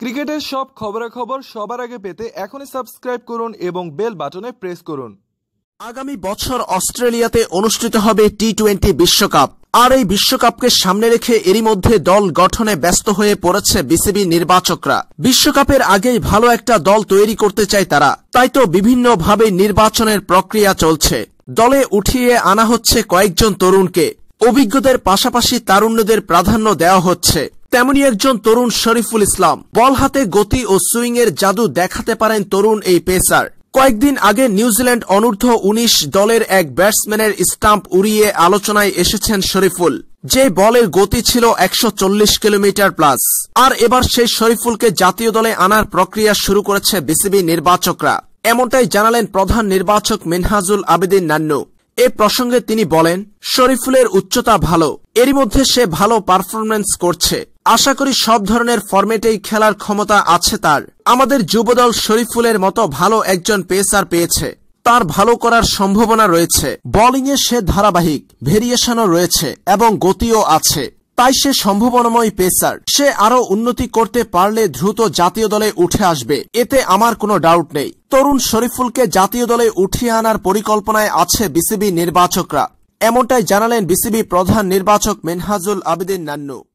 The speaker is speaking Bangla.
ক্রিকেটের সব খবরাখবর সবার আগে পেতে এখনই সাবস্ক্রাইব করুন এবং বেল বাটনে প্রেস করুন আগামী বছর অস্ট্রেলিয়াতে অনুষ্ঠিত হবে টি টোয়েন্টি বিশ্বকাপ আর এই বিশ্বকাপকে সামনে রেখে এরই মধ্যে দল গঠনে ব্যস্ত হয়ে পড়েছে বিসিবি নির্বাচকরা বিশ্বকাপের আগেই ভালো একটা দল তৈরি করতে চায় তারা তাই তো বিভিন্নভাবে নির্বাচনের প্রক্রিয়া চলছে দলে উঠিয়ে আনা হচ্ছে কয়েকজন তরুণকে অভিজ্ঞদের পাশাপাশি তারুণ্যদের প্রাধান্য দেওয়া হচ্ছে তেমনি একজন তরুণ শরীফুল ইসলাম বল হাতে গতি ও সুইং এর জাদু দেখাতে পারেন তরুণ এই পেসার কয়েকদিন আগে নিউজিল্যান্ড অনূর্ধ্ব উনিশ দলের এক ব্যাটসম্যানের স্টাম্প উড়িয়ে আলোচনায় এসেছেন শরীফুল যে বলের গতি ছিল একশো কিলোমিটার প্লাস আর এবার সেই শরীফুলকে জাতীয় দলে আনার প্রক্রিয়া শুরু করেছে বিসিবি নির্বাচকরা এমনটাই জানালেন প্রধান নির্বাচক মিনহাজুল আবেদিন নান্নু এ প্রসঙ্গে তিনি বলেন শরীফুলের উচ্চতা ভালো এরই মধ্যে সে ভালো পারফরমেন্স করছে আশা করি সব ধরনের ফরম্যাটেই খেলার ক্ষমতা আছে তার আমাদের যুবদল শরীফুলের মতো ভালো একজন পেসার পেয়েছে তার ভালো করার সম্ভাবনা রয়েছে বোলিংয়ে সে ধারাবাহিক ভেরিয়েশনও রয়েছে এবং গতিও আছে তাই সে সম্ভাবনাময় পেসার সে আরো উন্নতি করতে পারলে দ্রুত জাতীয় দলে উঠে আসবে এতে আমার কোনো ডাউট নেই তরুণ শরীফুলকে জাতীয় দলে উঠিয়ে আনার পরিকল্পনায় আছে বিসিবি নির্বাচকরা এমনটাই জানালেন বিসিবি প্রধান নির্বাচক মেনহাজুল আবেদিন নান্নু